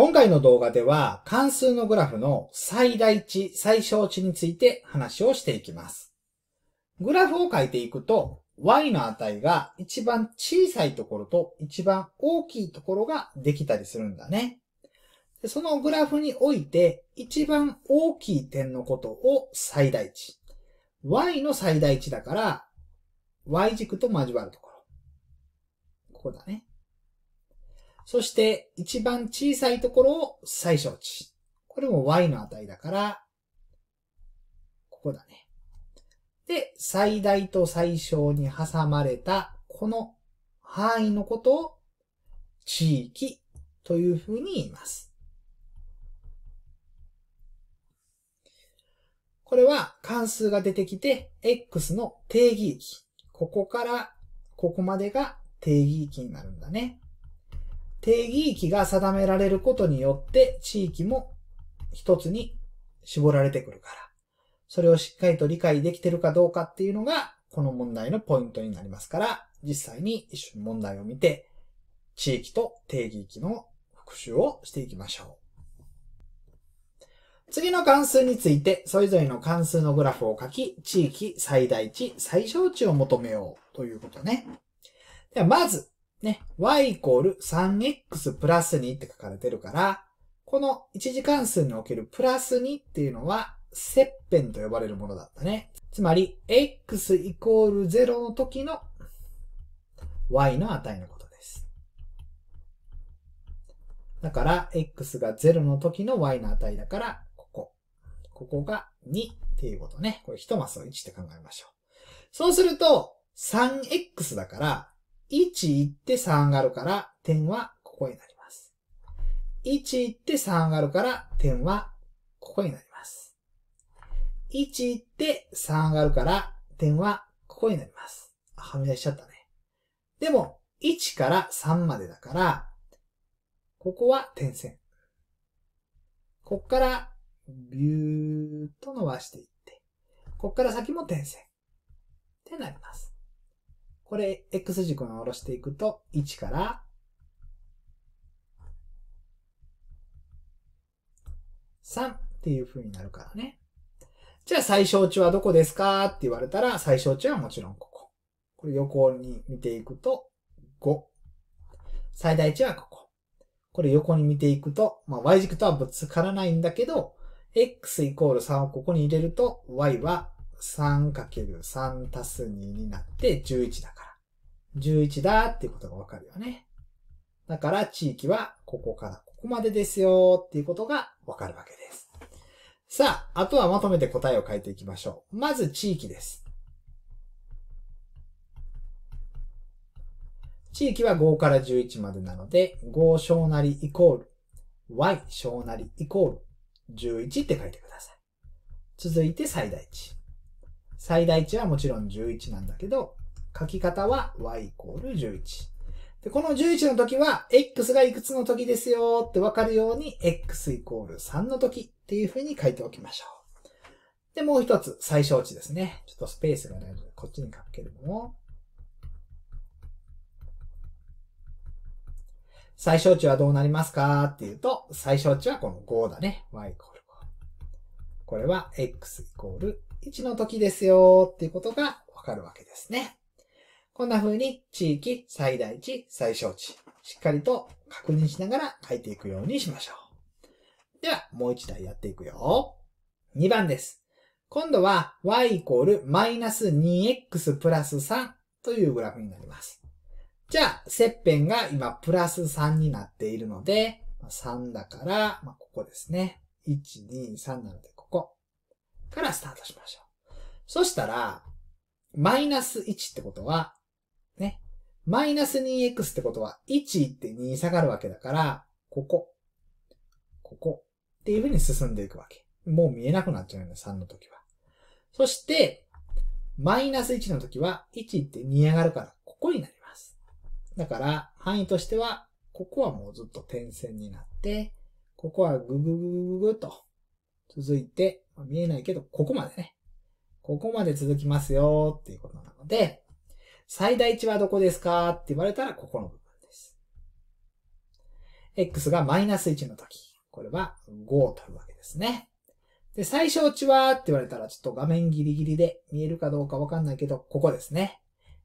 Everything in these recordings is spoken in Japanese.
今回の動画では関数のグラフの最大値、最小値について話をしていきます。グラフを書いていくと、y の値が一番小さいところと一番大きいところができたりするんだね。そのグラフにおいて一番大きい点のことを最大値。y の最大値だから、y 軸と交わるところ。ここだね。そして一番小さいところを最小値。これも y の値だから、ここだね。で、最大と最小に挟まれたこの範囲のことを地域というふうに言います。これは関数が出てきて x の定義域。ここからここまでが定義域になるんだね。定義域が定められることによって、地域も一つに絞られてくるから、それをしっかりと理解できてるかどうかっていうのが、この問題のポイントになりますから、実際に一緒に問題を見て、地域と定義域の復習をしていきましょう。次の関数について、それぞれの関数のグラフを書き、地域最大値、最小値を求めようということね。では、まず、ね、y イコール 3x プラス2って書かれてるから、この一次関数におけるプラス2っていうのは、切片と呼ばれるものだったね。つまり、x イコール0の時の y の値のことです。だから、x が0の時の y の値だから、ここ。ここが2っていうことね。これ一マスを1って考えましょう。そうすると、3x だから、1行って3上がるから、点はここになります。1行って3上がるから、点はここになります。1行って3上がるから、点はここになります。はみ出しちゃったね。でも、1から3までだから、ここは点線。こっから、ビューっと伸ばしていって、こっから先も点線。ってなります。これ、X 軸に下ろしていくと、1から、3っていう風になるからね。じゃあ最小値はどこですかって言われたら、最小値はもちろんここ。これ横に見ていくと、5。最大値はここ。これ横に見ていくと、まあ、y 軸とはぶつからないんだけど、x イコール3をここに入れると、y は 3×3 足す2になって11だから。11だっていうことがわかるよね。だから地域はここからここまでですよっていうことがわかるわけです。さあ、あとはまとめて答えを書いていきましょう。まず地域です。地域は5から11までなので、5小なりイコール、y 小なりイコール、11って書いてください。続いて最大値。最大値はもちろん11なんだけど、書き方は y イコール11。で、この11の時は、x がいくつの時ですよってわかるように、x イコール3の時っていうふうに書いておきましょう。で、もう一つ、最小値ですね。ちょっとスペースがないので、こっちに書くけれども。最小値はどうなりますかっていうと、最小値はこの5だね。y イコール5。これは x イコール1の時ですよっていうことがわかるわけですね。こんな風に地域、最大値、最小値、しっかりと確認しながら書いていくようにしましょう。では、もう一台やっていくよ。2番です。今度は y イコールマイナス 2x プラス3というグラフになります。じゃあ、切片が今プラス3になっているので、3だから、ここですね。1、2、3なので、からスタートしましょう。そしたら、マイナス1ってことは、ね。マイナス 2x ってことは、1って2下がるわけだから、ここ、ここっていう風に進んでいくわけ。もう見えなくなっちゃうよね、3の時は。そして、マイナス1の時は、1って2上がるから、ここになります。だから、範囲としては、ここはもうずっと点線になって、ここはぐぐぐぐぐぐと続いて、見えないけど、ここまでね。ここまで続きますよっていうことなので、最大値はどこですかって言われたら、ここの部分です。x がマイナス1の時、これは5を取るわけですね。で、最小値はって言われたら、ちょっと画面ギリギリで見えるかどうかわかんないけど、ここですね。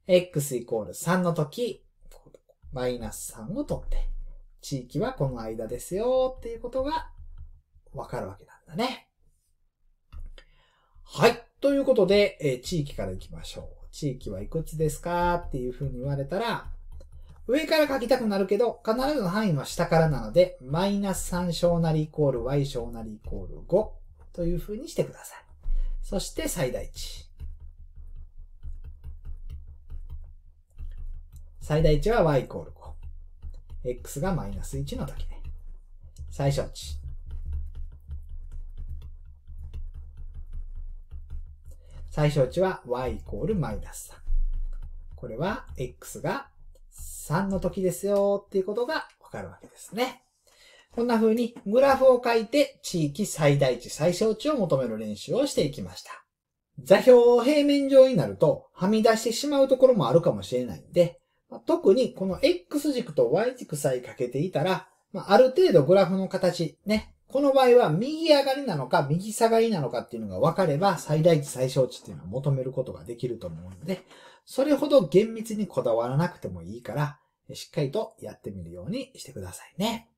x イコール3の時、マイナス3を取って、地域はこの間ですよっていうことがわかるわけなんだね。ということで、えー、地域から行きましょう。地域はいくつですかっていうふうに言われたら、上から書きたくなるけど、必ずの範囲は下からなので、マイナス3小なりイコール y 小なりイコール5というふうにしてください。そして最大値。最大値は y イコール5。x がマイナス1の時ね。最小値。最小値は y イコールマイナス3。これは x が3の時ですよっていうことがわかるわけですね。こんな風にグラフを書いて地域最大値最小値を求める練習をしていきました。座標を平面上になるとはみ出してしまうところもあるかもしれないんで、特にこの X 軸と Y 軸さえかけていたら、ある程度グラフの形、ね、この場合は右上がりなのか右下がりなのかっていうのが分かれば最大値最小値っていうのは求めることができると思うので、それほど厳密にこだわらなくてもいいから、しっかりとやってみるようにしてくださいね。